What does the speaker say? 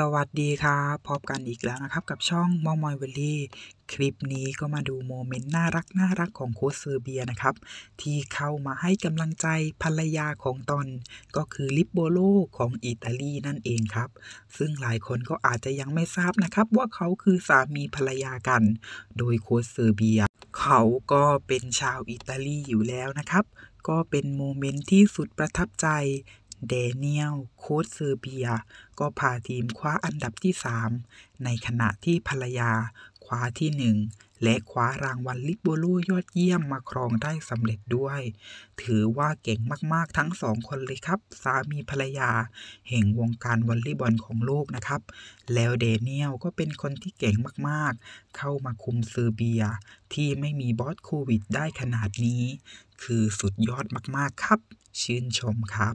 สวัสดีครับพบกันอีกแล้วนะครับกับช่องมองมอยเวลลี่คลิปนี้ก็มาดูโมเมนต์น่ารักน่ารักของโคสเซอร์เบียนะครับ ที่เข้ามาให้กำลังใจภรรยาของตอน ก็คือลิปโบโลของอิตาลีนั่นเองครับ ซึ่งหลายคนก็อาจจะยังไม่ทราบนะครับว่าเขาคือสามีภรรยากัน โดยโคสเซอร์เบีย เขาก็เป็นชาวอิตาลีอยู่แล้วนะครับ ก็เป็นโมเมนต์ที่สุดประทับใจเดเนียลโค้ชเซอร์เบีย ก็พาทีมคว้าอันดับที่ 3 ในขณะที่ภรรยา คว้าที่ 1 และคว้ารางวัลลิโบโลยอดเยี่ยมมาครองได้สำเร็จด้วย ถือว่าเก่งมาก ๆ ทั้งสองคนเลยครับ สามีภรรยาแห่งวงการวอลเลย์บอลของโลกนะครับ แล้วเดเนียลก็เป็นคนที่เก่งมากๆ เข้ามาคุมเซอร์เบีย ที่ไม่มีบอสโควิด ได้ขนาดนี้ คือสุดยอดมากๆครับ ชื่นชมครับ